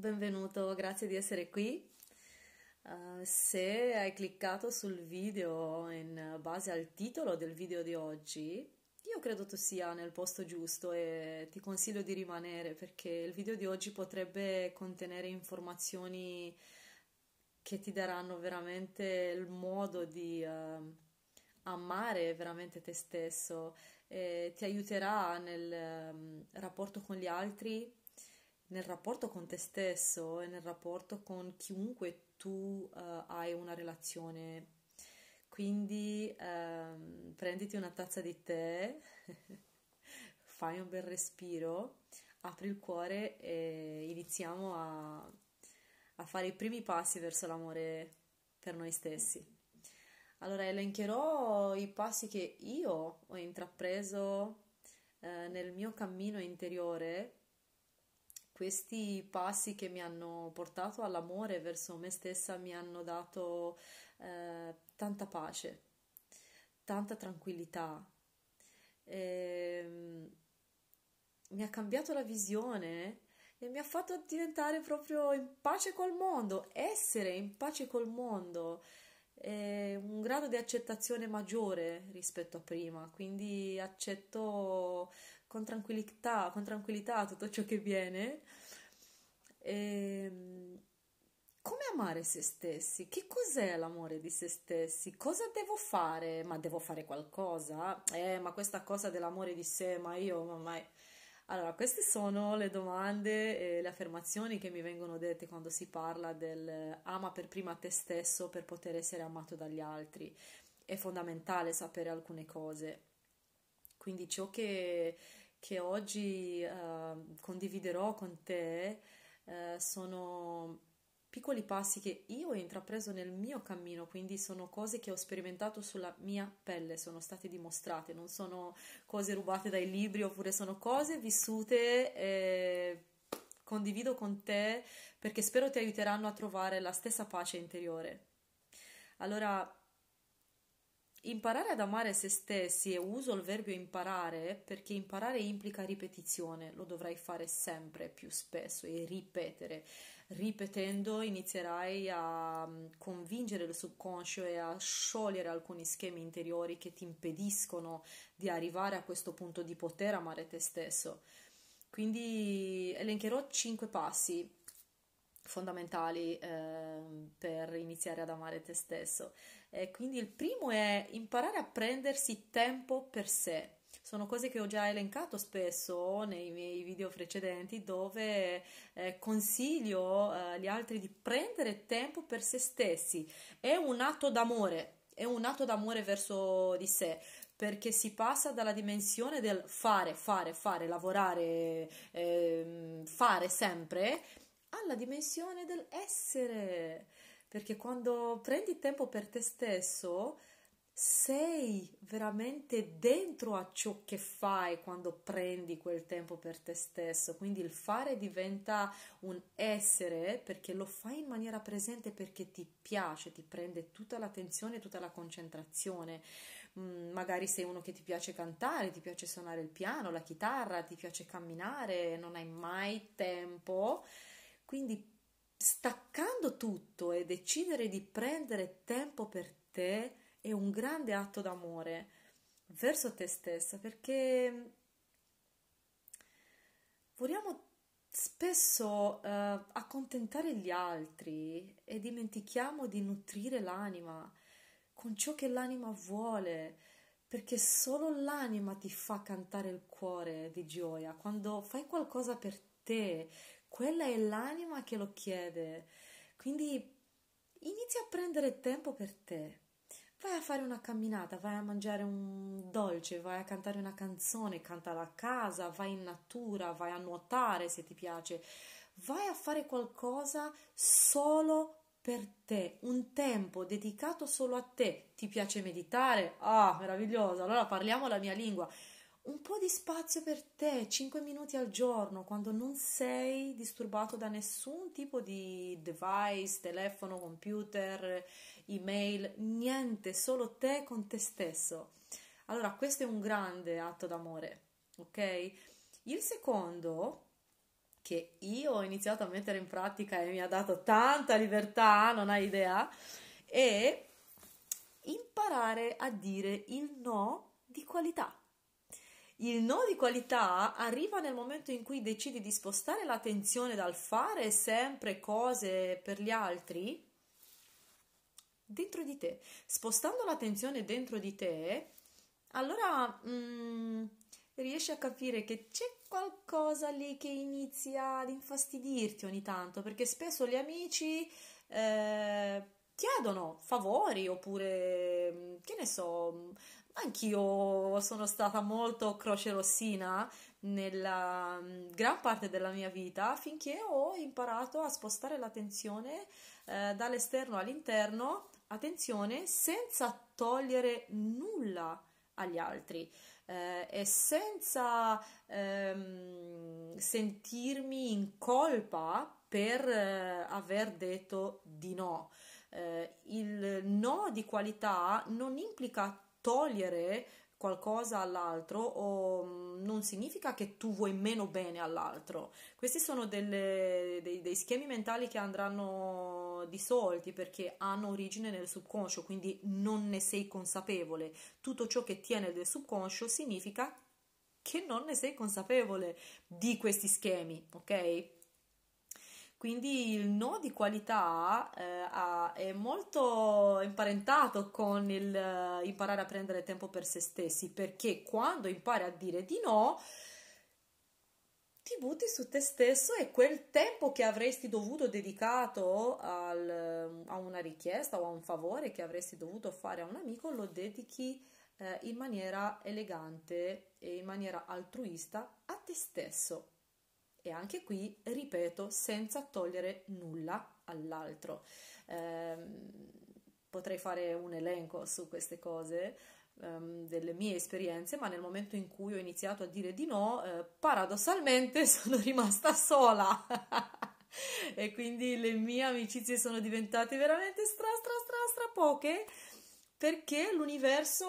benvenuto, grazie di essere qui. Uh, se hai cliccato sul video in base al titolo del video di oggi, io credo tu sia nel posto giusto e ti consiglio di rimanere perché il video di oggi potrebbe contenere informazioni che ti daranno veramente il modo di uh, amare veramente te stesso e ti aiuterà nel um, rapporto con gli altri nel rapporto con te stesso e nel rapporto con chiunque tu uh, hai una relazione. Quindi um, prenditi una tazza di tè, fai un bel respiro, apri il cuore e iniziamo a, a fare i primi passi verso l'amore per noi stessi. Allora elencherò i passi che io ho intrapreso eh, nel mio cammino interiore questi passi che mi hanno portato all'amore verso me stessa mi hanno dato eh, tanta pace, tanta tranquillità. E, ehm, mi ha cambiato la visione e mi ha fatto diventare proprio in pace col mondo, essere in pace col mondo, eh, un grado di accettazione maggiore rispetto a prima, quindi accetto con tranquillità, con tranquillità tutto ciò che viene. E, ehm, come amare se stessi? Che cos'è l'amore di se stessi? Cosa devo fare? Ma devo fare qualcosa? Eh, ma questa cosa dell'amore di sé, ma io, ma mai... Allora, queste sono le domande e le affermazioni che mi vengono dette quando si parla del eh, ama per prima te stesso per poter essere amato dagli altri. È fondamentale sapere alcune cose. Quindi ciò che che oggi uh, condividerò con te uh, sono piccoli passi che io ho intrapreso nel mio cammino, quindi sono cose che ho sperimentato sulla mia pelle, sono state dimostrate, non sono cose rubate dai libri oppure sono cose vissute. e condivido con te perché spero ti aiuteranno a trovare la stessa pace interiore. Allora, Imparare ad amare se stessi e uso il verbo imparare perché imparare implica ripetizione, lo dovrai fare sempre più spesso e ripetere. Ripetendo inizierai a mm, convincere il subconscio e a sciogliere alcuni schemi interiori che ti impediscono di arrivare a questo punto di poter amare te stesso. Quindi elencherò 5 passi fondamentali eh, per iniziare ad amare te stesso. Eh, quindi il primo è imparare a prendersi tempo per sé. Sono cose che ho già elencato spesso nei miei video precedenti dove eh, consiglio agli eh, altri di prendere tempo per se stessi. È un atto d'amore, è un atto d'amore verso di sé perché si passa dalla dimensione del fare, fare, fare, lavorare, ehm, fare sempre alla dimensione dell'essere perché quando prendi tempo per te stesso sei veramente dentro a ciò che fai quando prendi quel tempo per te stesso, quindi il fare diventa un essere perché lo fai in maniera presente perché ti piace, ti prende tutta l'attenzione, tutta la concentrazione. Mm, magari sei uno che ti piace cantare, ti piace suonare il piano, la chitarra, ti piace camminare, non hai mai tempo, quindi staccando tutto e decidere di prendere tempo per te è un grande atto d'amore verso te stessa perché mm, vogliamo spesso eh, accontentare gli altri e dimentichiamo di nutrire l'anima con ciò che l'anima vuole perché solo l'anima ti fa cantare il cuore di gioia quando fai qualcosa per te quella è l'anima che lo chiede. Quindi inizia a prendere tempo per te. Vai a fare una camminata, vai a mangiare un dolce, vai a cantare una canzone, cantala a casa, vai in natura, vai a nuotare se ti piace. Vai a fare qualcosa solo per te, un tempo dedicato solo a te. Ti piace meditare? Ah, meraviglioso! Allora parliamo la mia lingua un po' di spazio per te, 5 minuti al giorno, quando non sei disturbato da nessun tipo di device, telefono, computer, email, niente, solo te con te stesso. Allora, questo è un grande atto d'amore, ok? Il secondo che io ho iniziato a mettere in pratica e mi ha dato tanta libertà, non hai idea, è imparare a dire il no di qualità il no di qualità arriva nel momento in cui decidi di spostare l'attenzione dal fare sempre cose per gli altri dentro di te. Spostando l'attenzione dentro di te, allora mm, riesci a capire che c'è qualcosa lì che inizia ad infastidirti ogni tanto, perché spesso gli amici... Eh, chiedono favori oppure mm, che ne so, mm, anch'io sono stata molto croce rossina nella mm, gran parte della mia vita finché ho imparato a spostare l'attenzione eh, dall'esterno all'interno, attenzione senza togliere nulla agli altri eh, e senza ehm, sentirmi in colpa per eh, aver detto di no. Eh, il no di qualità non implica togliere qualcosa all'altro o mm, non significa che tu vuoi meno bene all'altro. Questi sono delle, dei, dei, schemi mentali che andranno dissolti perché hanno origine nel subconscio, quindi non ne sei consapevole. Tutto ciò che tiene del subconscio significa che non ne sei consapevole di questi schemi, ok? Quindi il no di qualità eh, è molto imparentato con il eh, imparare a prendere tempo per se stessi, perché quando impari a dire di no, ti butti su te stesso e quel tempo che avresti dovuto dedicato al, a una richiesta o a un favore che avresti dovuto fare a un amico lo dedichi eh, in maniera elegante e in maniera altruista a te stesso e anche qui, ripeto, senza togliere nulla all'altro. Eh, potrei fare un elenco su queste cose, ehm, delle mie esperienze, ma nel momento in cui ho iniziato a dire di no, eh, paradossalmente sono rimasta sola. e quindi le mie amicizie sono diventate veramente stra stra stra stra poche perché l'universo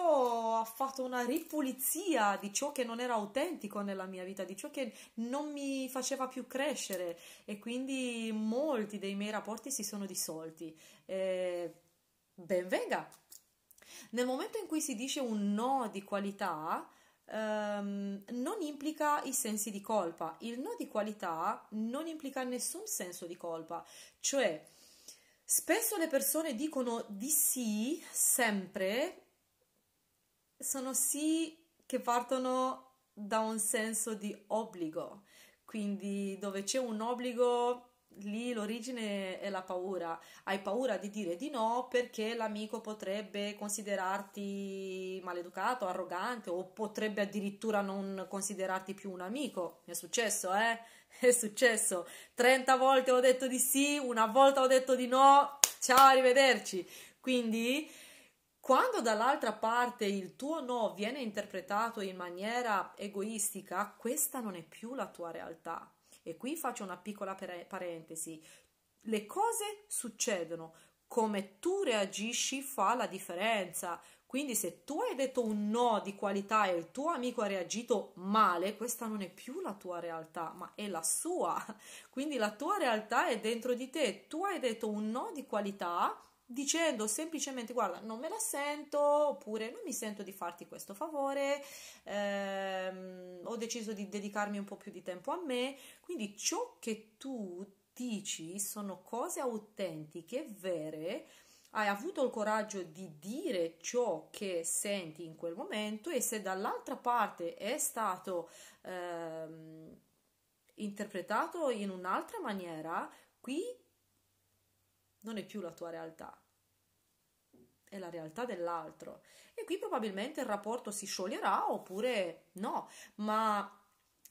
ha fatto una ripulizia di ciò che non era autentico nella mia vita, di ciò che non mi faceva più crescere e quindi molti dei miei rapporti si sono dissolti. Eh, Benvenga! Nel momento in cui si dice un no di qualità, Um, non implica i sensi di colpa. Il no di qualità non implica nessun senso di colpa, cioè Spesso le persone dicono di sì, sempre, sono sì che partono da un senso di obbligo, quindi dove c'è un obbligo lì l'origine è la paura. Hai paura di dire di no perché l'amico potrebbe considerarti maleducato, arrogante o potrebbe addirittura non considerarti più un amico. Mi è successo, eh? è successo 30 volte ho detto di sì, una volta ho detto di no, ciao, arrivederci. Quindi quando dall'altra parte il tuo no viene interpretato in maniera egoistica, questa non è più la tua realtà. E qui faccio una piccola parentesi. Le cose succedono, come tu reagisci fa la differenza. Quindi se tu hai detto un no di qualità e il tuo amico ha reagito male, questa non è più la tua realtà, ma è la sua. Quindi la tua realtà è dentro di te. Tu hai detto un no di qualità dicendo semplicemente guarda non me la sento oppure non mi sento di farti questo favore ehm, ho deciso di dedicarmi un po' più di tempo a me quindi ciò che tu dici sono cose autentiche vere hai avuto il coraggio di dire ciò che senti in quel momento e se dall'altra parte è stato ehm, interpretato in un'altra maniera, qui non è più la tua realtà, è la realtà dell'altro. E qui probabilmente il rapporto si scioglierà oppure no, ma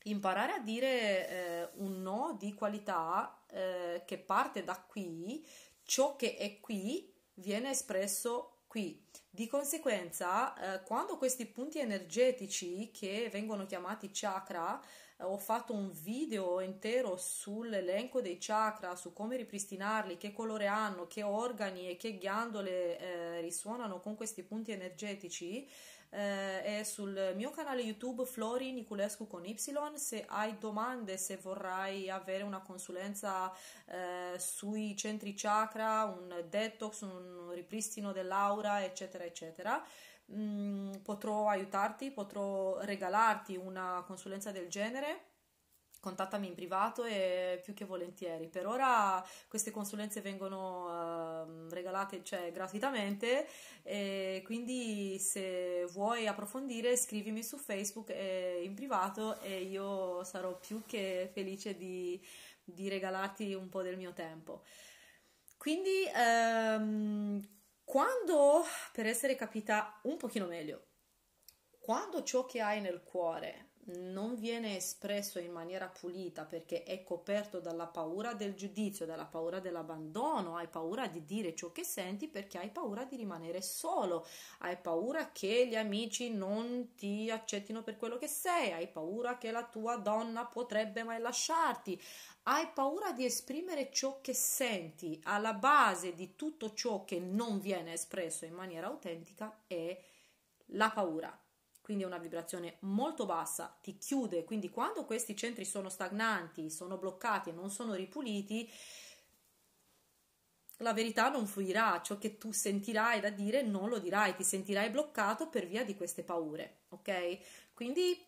imparare a dire eh, un no di qualità eh, che parte da qui, ciò che è qui viene espresso qui. Di conseguenza, eh, quando questi punti energetici che vengono chiamati chakra, eh, ho fatto un video intero sull'elenco dei chakra, su come ripristinarli, che colore hanno, che organi e che ghiandole eh, risuonano con questi punti energetici, eh, è sul mio canale YouTube Flori Niculescu con Y. Se hai domande, se vorrai avere una consulenza eh, sui centri chakra, un detox, un ripristino dell'aura, eccetera, eccetera mm, potrò aiutarti, potrò regalarti una consulenza del genere contattami in privato e più che volentieri. Per ora queste consulenze vengono eh, regalate cioè, gratuitamente e quindi se vuoi approfondire scrivimi su Facebook eh, in privato e io sarò più che felice di, di regalarti un po' del mio tempo. Quindi ehm, quando, per essere capita un pochino meglio, quando ciò che hai nel cuore non viene espresso in maniera pulita perché è coperto dalla paura del giudizio, dalla paura dell'abbandono, hai paura di dire ciò che senti perché hai paura di rimanere solo, hai paura che gli amici non ti accettino per quello che sei, hai paura che la tua donna potrebbe mai lasciarti, hai paura di esprimere ciò che senti. Alla base di tutto ciò che non viene espresso in maniera autentica è la paura quindi è una vibrazione molto bassa, ti chiude, quindi quando questi centri sono stagnanti, sono bloccati e non sono ripuliti, la verità non fluirà, ciò che tu sentirai da dire non lo dirai, ti sentirai bloccato per via di queste paure, ok? Quindi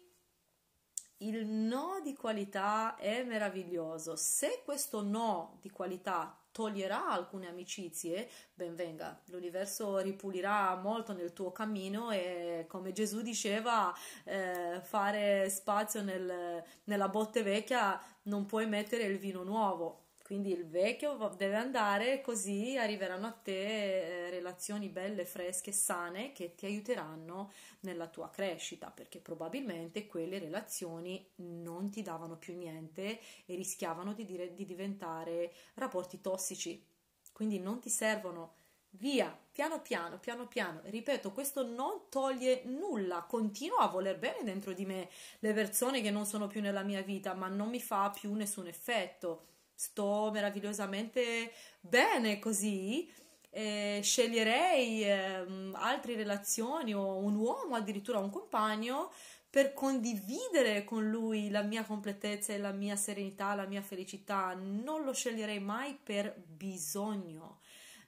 il no di qualità è meraviglioso. Se questo no di qualità toglierà alcune amicizie, ben venga, l'universo ripulirà molto nel tuo cammino e come Gesù diceva, eh, fare spazio nel, nella botte vecchia non puoi mettere il vino nuovo quindi il vecchio deve andare, così arriveranno a te eh, relazioni belle, fresche, sane che ti aiuteranno nella tua crescita, perché probabilmente quelle relazioni non ti davano più niente e rischiavano di, dire, di diventare rapporti tossici. Quindi non ti servono. Via, piano piano, piano piano. Ripeto, questo non toglie nulla. Continuo a voler bene dentro di me le persone che non sono più nella mia vita, ma non mi fa più nessun effetto sto meravigliosamente bene così, eh, sceglierei eh, altre relazioni o un uomo, addirittura un compagno, per condividere con lui la mia completezza e la mia serenità, la mia felicità. Non lo sceglierei mai per bisogno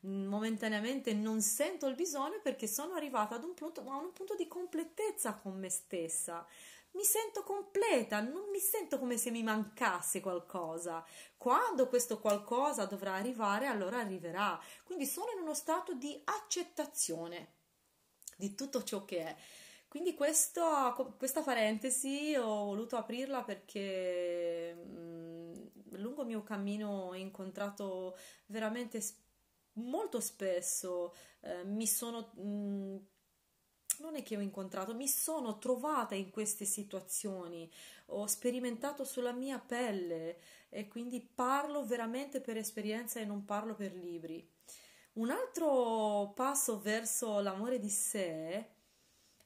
momentaneamente non sento il bisogno perché sono arrivata ad un punto, a un punto di completezza con me stessa mi sento completa, non mi sento come se mi mancasse qualcosa. Quando questo qualcosa dovrà arrivare, allora arriverà. Quindi sono in uno stato di accettazione di tutto ciò che è. Quindi questo, questa parentesi ho voluto aprirla perché mh, mm, lungo il mio cammino ho incontrato veramente molto spesso, eh, mi sono... Mh, mm, non è che ho incontrato, mi sono trovata in queste situazioni, ho sperimentato sulla mia pelle e quindi parlo veramente per esperienza e non parlo per libri. Un altro passo verso l'amore di sé,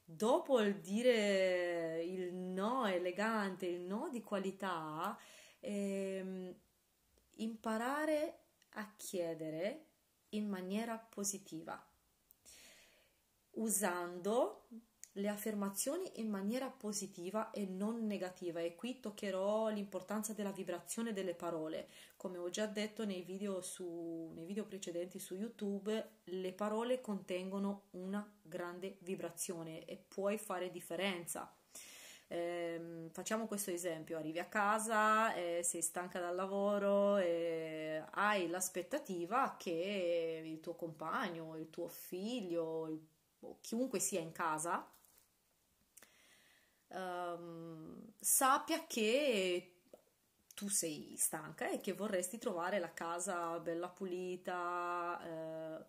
dopo il dire il no elegante, il no di qualità, è ehm, imparare a chiedere in maniera positiva usando le affermazioni in maniera positiva e non negativa e qui toccherò l'importanza della vibrazione delle parole come ho già detto nei video, su, nei video precedenti su youtube le parole contengono una grande vibrazione e puoi fare differenza eh, facciamo questo esempio arrivi a casa eh, sei stanca dal lavoro eh, hai l'aspettativa che il tuo compagno il tuo figlio il boh, chiunque sia in casa, um, sappia che tu sei stanca e che vorresti trovare la casa bella pulita, eh,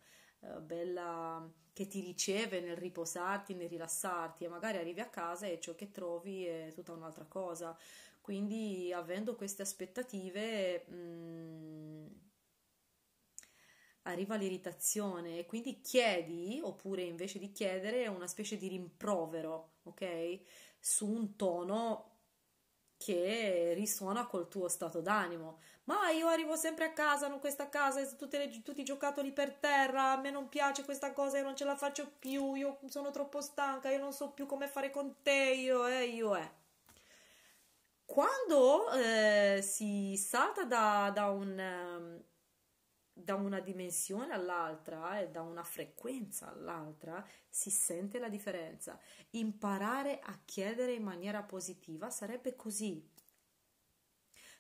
eh, bella che ti riceve nel riposarti, nel rilassarti e magari arrivi a casa e ciò che trovi è tutta un'altra cosa. Quindi avendo queste aspettative... Mh, mm, arriva l'irritazione e quindi chiedi, oppure invece di chiedere, una specie di rimprovero, ok? Su un tono che risuona col tuo stato d'animo. Ma io arrivo sempre a casa, non questa casa, le, tutti i giocattoli per terra, a me non piace questa cosa, io non ce la faccio più, io sono troppo stanca, io non so più come fare con te, io e eh, io e. Eh. Quando eh, si salta da, da un ehm, da una dimensione all'altra e da una frequenza all'altra si sente la differenza. Imparare a chiedere in maniera positiva sarebbe così.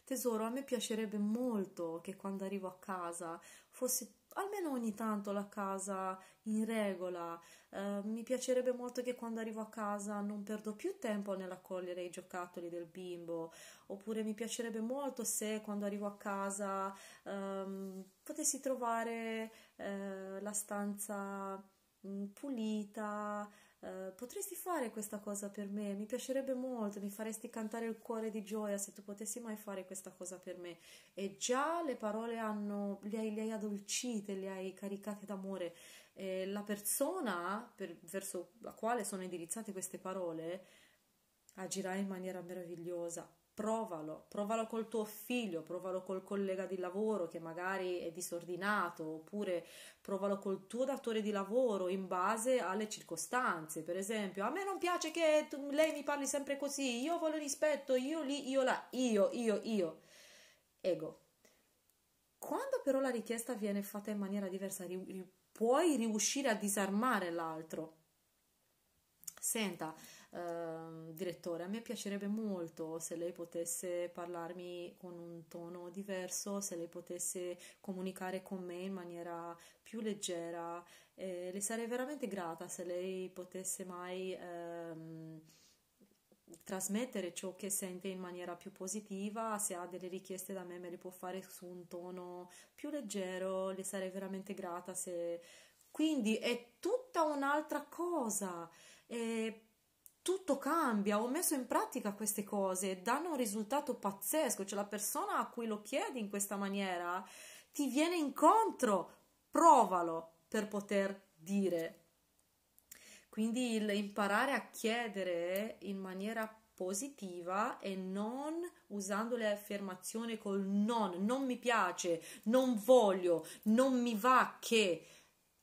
Tesoro, a me piacerebbe molto che quando arrivo a casa fosse almeno ogni tanto la casa in regola. Uh, mi piacerebbe molto che quando arrivo a casa non perdo più tempo nell'accogliere i giocattoli del bimbo, oppure mi piacerebbe molto se quando arrivo a casa um, potessi trovare uh, la stanza mm, pulita. Uh, potresti fare questa cosa per me, mi piacerebbe molto, mi faresti cantare il cuore di gioia se tu potessi mai fare questa cosa per me. E già le parole hanno, le hai, le hai addolcite, le hai caricate d'amore eh, la persona per, verso la quale sono indirizzate queste parole agirà in maniera meravigliosa. Provalo, provalo col tuo figlio, provalo col collega di lavoro che magari è disordinato, oppure provalo col tuo datore di lavoro in base alle circostanze. Per esempio, a me non piace che tu, lei mi parli sempre così, io voglio rispetto, io lì, io là, io, io, io. Ego. Quando però la richiesta viene fatta in maniera diversa, ri, puoi riuscire a disarmare l'altro. Senta, Uh, direttore, a me piacerebbe molto se lei potesse parlarmi con un tono diverso, se lei potesse comunicare con me in maniera più leggera. Eh, le sarei veramente grata se lei potesse mai. Um, trasmettere ciò che sente in maniera più positiva, se ha delle richieste da me me le può fare su un tono più leggero, le sarei veramente grata se... Quindi è tutta un'altra cosa, e tutto cambia, ho messo in pratica queste cose, danno un risultato pazzesco, cioè la persona a cui lo chiedi in questa maniera ti viene incontro, provalo per poter dire quindi il imparare a chiedere in maniera positiva e non usando le affermazioni col non, non mi piace, non voglio, non mi va che.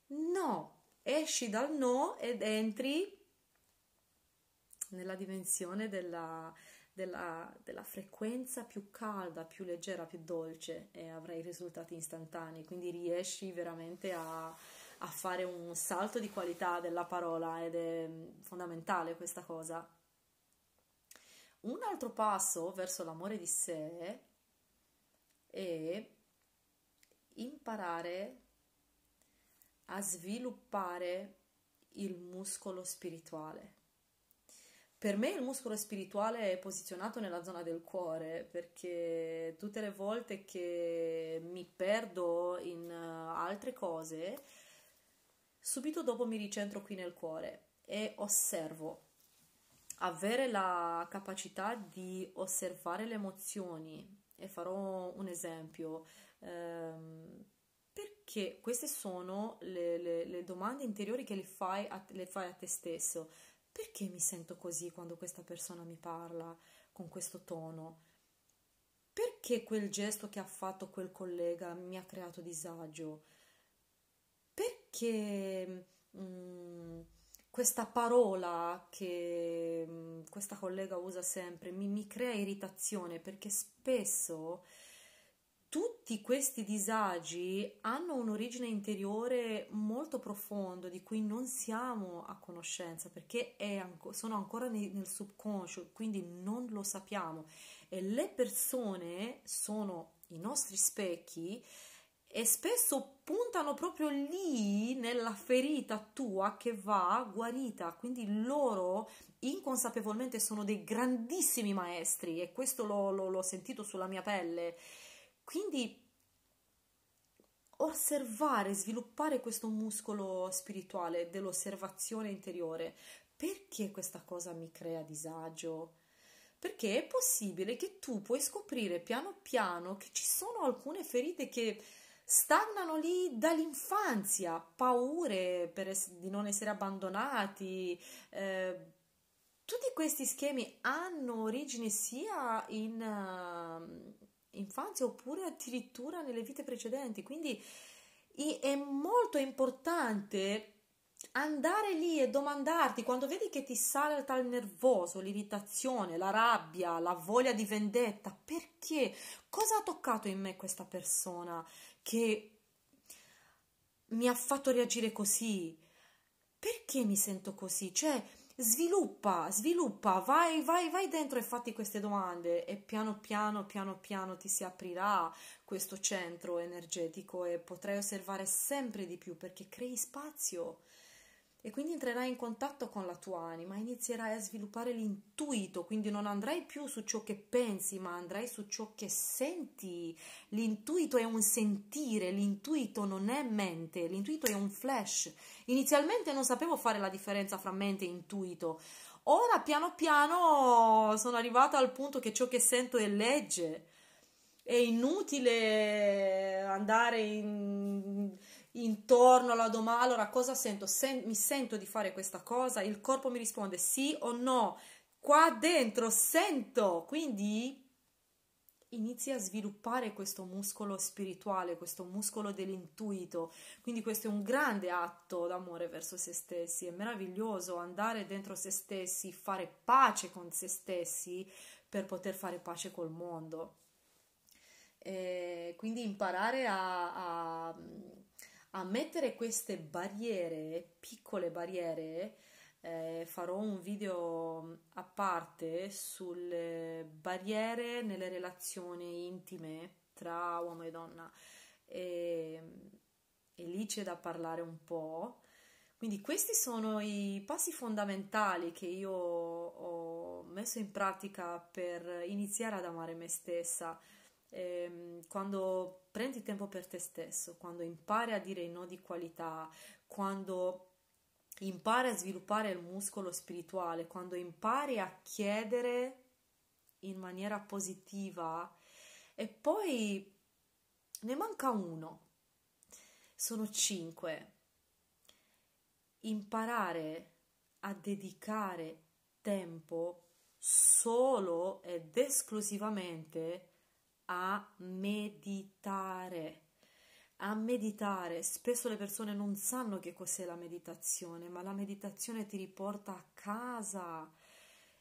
No, esci dal no ed entri nella dimensione della, della, della, frequenza più calda, più leggera, più dolce e avrai risultati istantanei, quindi riesci veramente a, a fare un salto di qualità della parola ed è mm, fondamentale questa cosa. Un altro passo verso l'amore di sé è imparare a sviluppare il muscolo spirituale. Per me il muscolo spirituale è posizionato nella zona del cuore perché tutte le volte che mi perdo in eh, altre cose, subito dopo mi ricentro qui nel cuore e osservo avere la capacità di osservare le emozioni e farò un esempio ehm, perché queste sono le, le, le, domande interiori che le fai, a, le fai a te stesso perché mi sento così quando questa persona mi parla con questo tono perché quel gesto che ha fatto quel collega mi ha creato disagio perché mh, mm, questa parola che mm, questa collega usa sempre mi, mi crea irritazione perché spesso tutti questi disagi hanno un'origine interiore molto profonda di cui non siamo a conoscenza perché anco, sono ancora nel, nel subconscio, quindi non lo sappiamo e le persone sono i nostri specchi e spesso puntano proprio lì nella ferita tua che va guarita, quindi loro inconsapevolmente sono dei grandissimi maestri e questo l'ho, l'ho, l'ho sentito sulla mia pelle. Quindi osservare, sviluppare questo muscolo spirituale dell'osservazione interiore. Perché questa cosa mi crea disagio? Perché è possibile che tu puoi scoprire piano piano che ci sono alcune ferite che stagnano lì dall'infanzia, paure es- di non essere abbandonati. Eh, tutti questi schemi hanno origine sia in uh, infanzia oppure addirittura nelle vite precedenti, quindi i- è molto importante andare lì e domandarti quando vedi che ti sale il nervoso, l'irritazione, la rabbia, la voglia di vendetta, perché cosa ha toccato in me questa persona? che mi ha fatto reagire così? Perché mi sento così? Cioè, sviluppa, sviluppa, vai, vai, vai dentro e fatti queste domande e piano piano, piano piano ti si aprirà questo centro energetico e potrai osservare sempre di più perché crei spazio e quindi entrerai in contatto con la tua anima, inizierai a sviluppare l'intuito, quindi non andrai più su ciò che pensi, ma andrai su ciò che senti. L'intuito è un sentire, l'intuito non è mente, l'intuito è un flash. Inizialmente non sapevo fare la differenza fra mente e intuito. Ora piano piano sono arrivata al punto che ciò che sento è legge. È inutile andare in intorno alla domanda, allora cosa sento? Sen mi sento di fare questa cosa? Il corpo mi risponde sì o no? Qua dentro sento, quindi inizi a sviluppare questo muscolo spirituale, questo muscolo dell'intuito. Quindi questo è un grande atto d'amore verso se stessi, è meraviglioso andare dentro se stessi, fare pace con se stessi per poter fare pace col mondo. E eh, quindi imparare a, a a mettere queste barriere, piccole barriere, eh, farò un video mm, a parte sulle barriere nelle relazioni intime tra uomo e donna e, mm, e lì c'è da parlare un po'. Quindi questi sono i passi fondamentali che io ho messo in pratica per iniziare ad amare me stessa ehm, quando prendi tempo per te stesso, quando impari a dire no di qualità, quando impari a sviluppare il muscolo spirituale, quando impari a chiedere in maniera positiva e poi ne manca uno, sono cinque. Imparare a dedicare tempo solo ed esclusivamente a a meditare. A meditare, spesso le persone non sanno che cos'è la meditazione, ma la meditazione ti riporta a casa,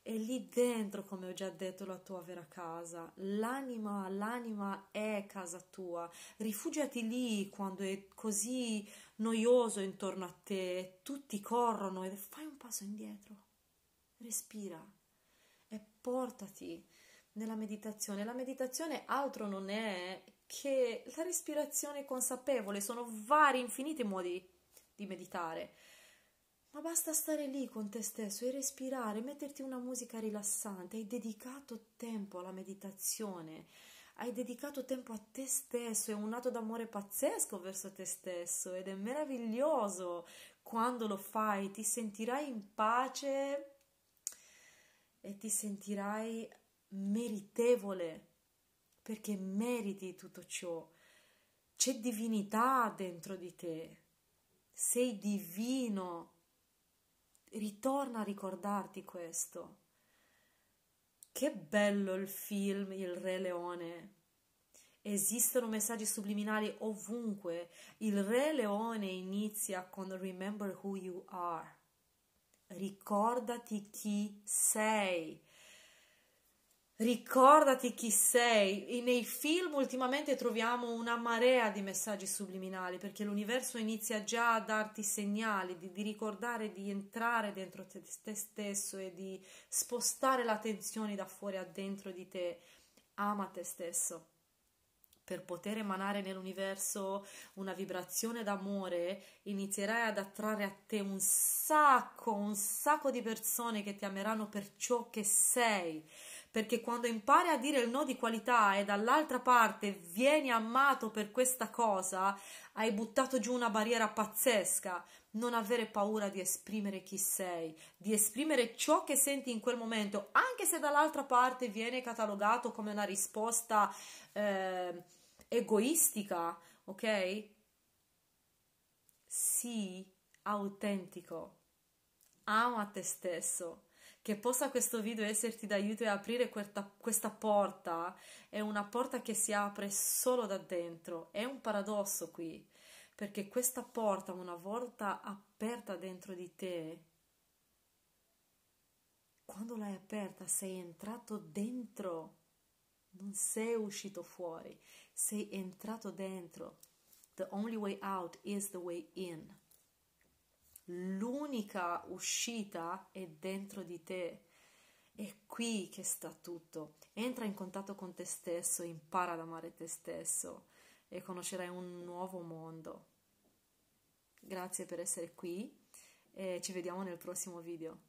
è lì dentro, come ho già detto, la tua vera casa. L'anima, l'anima è casa tua. Rifugiati lì quando è così noioso intorno a te, tutti corrono e fai un passo indietro. Respira e portati nella meditazione. La meditazione altro non è che la respirazione consapevole, sono vari, infiniti modi di meditare. Ma basta stare lì con te stesso e respirare, metterti una musica rilassante. Hai dedicato tempo alla meditazione, hai dedicato tempo a te stesso. È un atto d'amore pazzesco verso te stesso ed è meraviglioso quando lo fai. Ti sentirai in pace e ti sentirai meritevole, perché meriti tutto ciò. C'è divinità dentro di te, sei divino. Ritorna a ricordarti questo. Che bello il film Il Re Leone. Esistono messaggi subliminali ovunque. Il Re Leone inizia con Remember who you are. Ricordati chi sei Ricordati chi sei. E nei film ultimamente troviamo una marea di messaggi subliminali perché l'universo inizia già a darti segnali di, di ricordare di entrare dentro te, te, stesso e di spostare l'attenzione da fuori a dentro di te. Ama te stesso. Per poter emanare nell'universo una vibrazione d'amore, inizierai ad attrarre a te un sacco, un sacco di persone che ti ameranno per ciò che sei perché quando impari a dire il no di qualità e dall'altra parte vieni amato per questa cosa, hai buttato giù una barriera pazzesca. Non avere paura di esprimere chi sei, di esprimere ciò che senti in quel momento, anche se dall'altra parte viene catalogato come una risposta eh, egoistica, ok? Sii autentico, ama te stesso che possa questo video esserti d'aiuto e aprire questa, questa porta è una porta che si apre solo da dentro. È un paradosso qui, perché questa porta, una volta aperta dentro di te, quando l'hai aperta sei entrato dentro, non sei uscito fuori, sei entrato dentro. The only way out is the way in l'unica uscita è dentro di te. È qui che sta tutto. Entra in contatto con te stesso, impara ad amare te stesso e conoscerai un nuovo mondo. Grazie per essere qui e ci vediamo nel prossimo video.